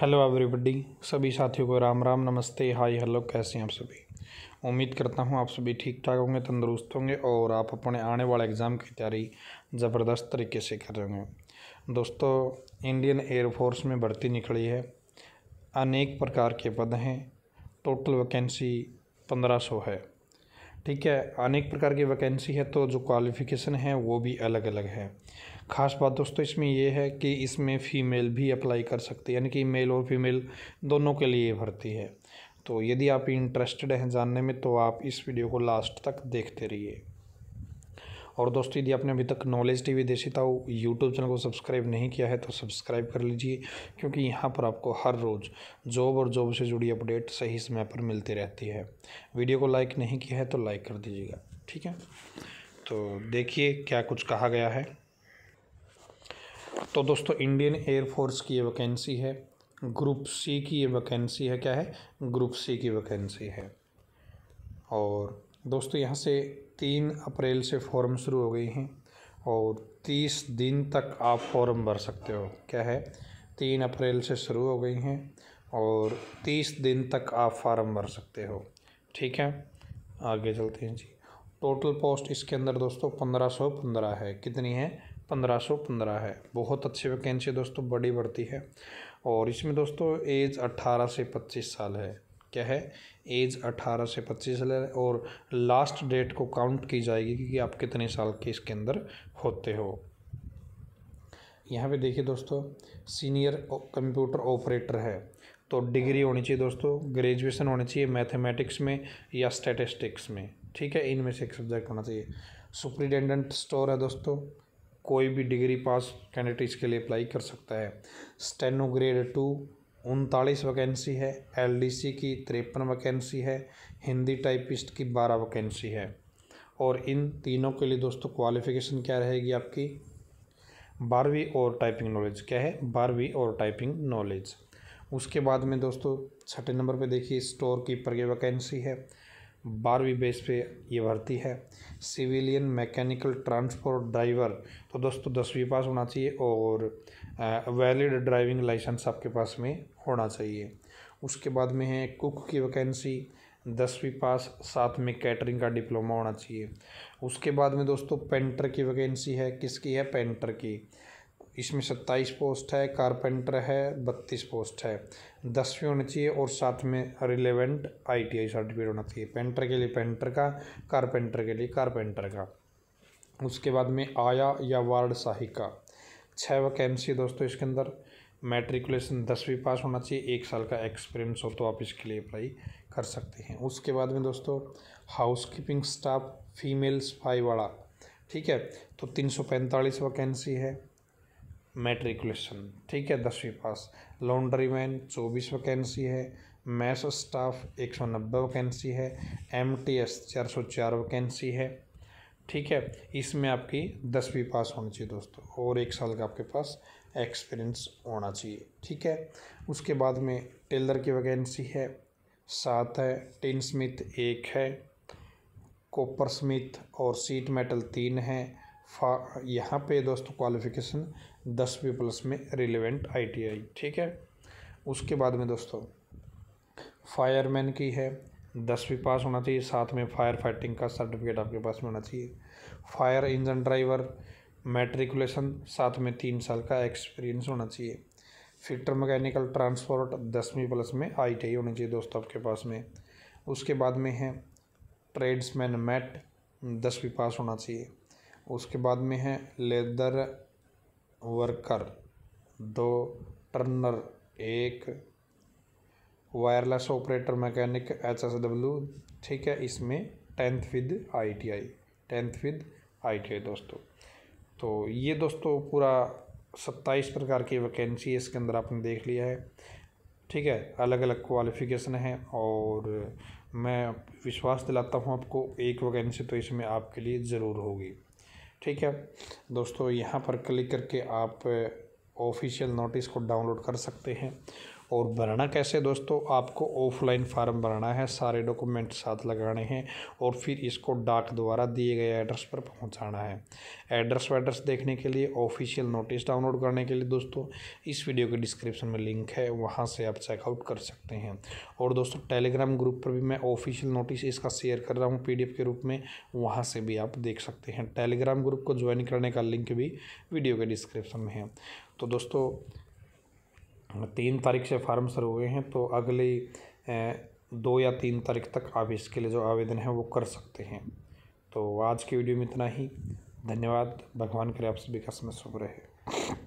hello everybody सभी साथियों को राम राम नमस्ते हाय हेलो कैसे हैं आप सभी उम्मीद करता हूं आप सभी ठीक ठाक होंगे तंदुरुस्त होंगे और आप अपने आने वाले एग्ज़ाम की तैयारी ज़बरदस्त तरीके से कर रहे होंगे दोस्तों इंडियन एयरफोर्स में भर्ती निकली है अनेक प्रकार के पद हैं टोटल वैकेंसी पंद्रह सौ है ठीक है अनेक प्रकार की वैकेंसी है तो जो क्वालिफ़िकेशन है वो भी अलग अलग है ख़ास बात दोस्तों इसमें यह है कि इसमें फ़ीमेल भी अप्लाई कर सकते यानी कि मेल और फीमेल दोनों के लिए भर्ती है तो यदि आप इंटरेस्टेड हैं जानने में तो आप इस वीडियो को लास्ट तक देखते रहिए और दोस्तों यदि आपने अभी तक नॉलेज टी वी देसी ताऊ यूट्यूब चैनल को सब्सक्राइब नहीं किया है तो सब्सक्राइब कर लीजिए क्योंकि यहाँ पर आपको हर रोज़ जॉब और जॉब से जुड़ी अपडेट सही समय पर मिलती रहती है वीडियो को लाइक नहीं किया है तो लाइक कर दीजिएगा ठीक है तो देखिए क्या कुछ कहा गया है तो दोस्तों इंडियन एयरफोर्स की ये वैकेंसी है ग्रुप सी की ये वैकेंसी है क्या है ग्रुप सी की वैकेंसी है और दोस्तों यहाँ से तीन अप्रैल से फॉर्म शुरू हो गई हैं और तीस दिन तक आप फॉर्म भर सकते हो क्या है तीन अप्रैल से शुरू हो गई हैं और तीस दिन तक आप फॉर्म भर सकते हो ठीक है आगे चलते हैं जी टोटल पोस्ट इसके अंदर दोस्तों पंद्रह सौ पंद्रह है कितनी है पंद्रह सौ पंद्रह है बहुत अच्छी वैकेंसी दोस्तों बड़ी बढ़ती है और इसमें दोस्तों एज अट्ठारह से पच्चीस साल है क्या है एज 18 से 25 साल है और लास्ट डेट को काउंट की जाएगी कि आप कितने साल के इसके अंदर होते हो यहाँ पे देखिए दोस्तों सीनियर कंप्यूटर ऑपरेटर है तो डिग्री होनी चाहिए दोस्तों ग्रेजुएशन होनी चाहिए मैथमेटिक्स में या स्टेटिस्टिक्स में ठीक है इनमें से एक सब्जेक्ट होना चाहिए सुप्रिटेंडेंट स्टोर है दोस्तों कोई भी डिग्री पास कैंडिडेट इसके लिए अप्लाई कर सकता है स्टेनो ग्रेड टू उनतालीस वैकेंसी है एलडीसी की तिरपन वैकेंसी है हिंदी टाइपिस्ट की बारह वैकेंसी है और इन तीनों के लिए दोस्तों क्वालिफिकेशन क्या रहेगी आपकी बारहवीं और टाइपिंग नॉलेज क्या है बारहवीं और टाइपिंग नॉलेज उसके बाद में दोस्तों छठे नंबर पे देखिए स्टोर कीपर की वैकेंसी है बारहवीं बेस पे ये भर्ती है सिविलियन मैकेनिकल ट्रांसपोर्ट ड्राइवर तो दोस्तों दसवीं पास होना चाहिए और वैलिड ड्राइविंग लाइसेंस आपके पास में होना चाहिए उसके बाद में है कुक की वैकेंसी दसवीं पास साथ में कैटरिंग का डिप्लोमा होना चाहिए उसके बाद में दोस्तों पेंटर की वैकेंसी है किसकी है पेंटर की इसमें सत्ताईस पोस्ट है कारपेंटर है बत्तीस पोस्ट है दसवीं होनी चाहिए और साथ में रिलेवेंट आईटीआई सर्टिफिकेट होना चाहिए पेंटर के लिए पेंटर का कारपेंटर के लिए कारपेंटर का उसके बाद में आया या वार्ड का छः वैकेंसी दोस्तों इसके अंदर मैट्रिकुलेशन दसवीं पास होना चाहिए एक साल का एक्सपीरियंस हो तो आप इसके लिए अप्लाई कर सकते हैं उसके बाद में दोस्तों हाउस कीपिंग स्टाफ फीमेल सफाई वाला ठीक है तो तीन सौ पैंतालीस वैकेंसी है मेट्रिकुलेशन ठीक है दसवीं पास लॉन्ड्री मैन चौबीस वैकेंसी है मैस स्टाफ एक सौ नब्बे वैकेंसी है एम टी एस चार सौ चार वैकेंसी है ठीक है इसमें आपकी दसवीं पास होनी चाहिए दोस्तों और एक साल का आपके पास एक्सपीरियंस होना चाहिए ठीक है उसके बाद में टेलर की वैकेंसी है सात है टिन स्मिथ एक है कॉपर स्मिथ और सीट मेटल तीन है फा यहाँ पे दोस्तों क्वालिफिकेशन दसवीं प्लस में रिलेवेंट आईटीआई ठीक है उसके बाद में दोस्तों फायरमैन की है दसवीं पास होना चाहिए साथ में फायर फाइटिंग का सर्टिफिकेट आपके पास में होना चाहिए फायर इंजन ड्राइवर मेट्रिकुलेशन साथ में तीन साल का एक्सपीरियंस होना चाहिए फिल्टर मैकेनिकल ट्रांसपोर्ट दसवीं प्लस में आई टी होनी चाहिए दोस्तों आपके पास में उसके बाद में है ट्रेड्समैन मैट दसवीं पास होना चाहिए उसके बाद में है लेदर वर्कर दो टर्नर एक wireless operator mechanic H S W ठीक है इसमें tenth with I T I tenth with I T I दोस्तों तो ये दोस्तों पूरा सत्ताईस प्रकार की वैकेंसी इसके अंदर आपने देख लिया है ठीक है अलग अलग क्वालिफ़िकेशन है और मैं विश्वास दिलाता हूँ आपको एक वैकेंसी तो इसमें आपके लिए ज़रूर होगी ठीक है दोस्तों यहाँ पर क्लिक करके आप ऑफिशियल नोटिस को डाउनलोड कर सकते हैं और भरना कैसे दोस्तों आपको ऑफलाइन फार्म भरना है सारे डॉक्यूमेंट साथ लगाने हैं और फिर इसको डाक द्वारा दिए गए एड्रेस पर पहुंचाना है एड्रेस वेड्रेस देखने के लिए ऑफिशियल नोटिस डाउनलोड करने के लिए दोस्तों इस वीडियो के डिस्क्रिप्शन में लिंक है वहाँ से आप चेकआउट कर सकते हैं और दोस्तों टेलीग्राम ग्रुप पर भी मैं ऑफिशियल नोटिस इसका शेयर कर रहा हूँ पी के रूप में वहाँ से भी आप देख सकते हैं टेलीग्राम ग्रुप को ज्वाइन करने का लिंक भी वीडियो के डिस्क्रिप्शन में है तो दोस्तों तीन तारीख से फार्म शुरू हुए हैं तो अगले दो या तीन तारीख तक आप इसके लिए जो आवेदन है वो कर सकते हैं तो आज की वीडियो में इतना ही धन्यवाद भगवान करे आप सभी का समय शुभ रहे